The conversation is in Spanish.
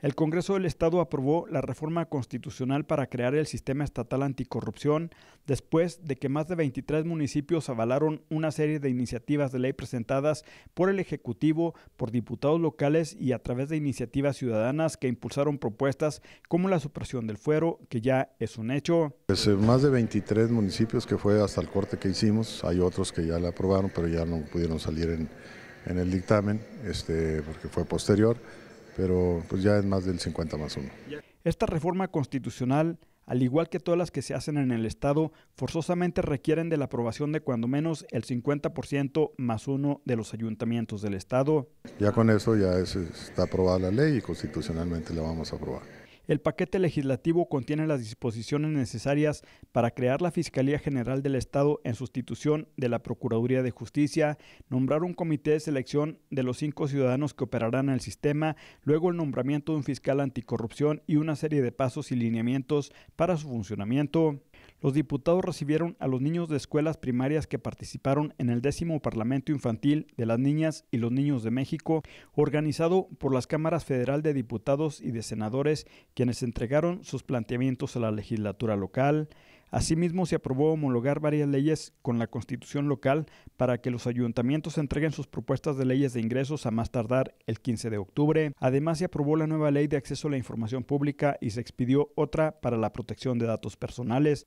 El Congreso del Estado aprobó la reforma constitucional para crear el sistema estatal anticorrupción después de que más de 23 municipios avalaron una serie de iniciativas de ley presentadas por el Ejecutivo, por diputados locales y a través de iniciativas ciudadanas que impulsaron propuestas como la supresión del fuero, que ya es un hecho. Pues, eh, más de 23 municipios que fue hasta el corte que hicimos, hay otros que ya la aprobaron pero ya no pudieron salir en, en el dictamen este, porque fue posterior pero pues ya es más del 50 más uno. Esta reforma constitucional, al igual que todas las que se hacen en el Estado, forzosamente requieren de la aprobación de cuando menos el 50% más uno de los ayuntamientos del Estado. Ya con eso ya está aprobada la ley y constitucionalmente la vamos a aprobar. El paquete legislativo contiene las disposiciones necesarias para crear la Fiscalía General del Estado en sustitución de la Procuraduría de Justicia, nombrar un comité de selección de los cinco ciudadanos que operarán el sistema, luego el nombramiento de un fiscal anticorrupción y una serie de pasos y lineamientos para su funcionamiento los diputados recibieron a los niños de escuelas primarias que participaron en el décimo Parlamento Infantil de las Niñas y los Niños de México, organizado por las Cámaras Federal de Diputados y de Senadores, quienes entregaron sus planteamientos a la legislatura local. Asimismo, se aprobó homologar varias leyes con la Constitución local para que los ayuntamientos entreguen sus propuestas de leyes de ingresos a más tardar el 15 de octubre. Además, se aprobó la nueva ley de acceso a la información pública y se expidió otra para la protección de datos personales.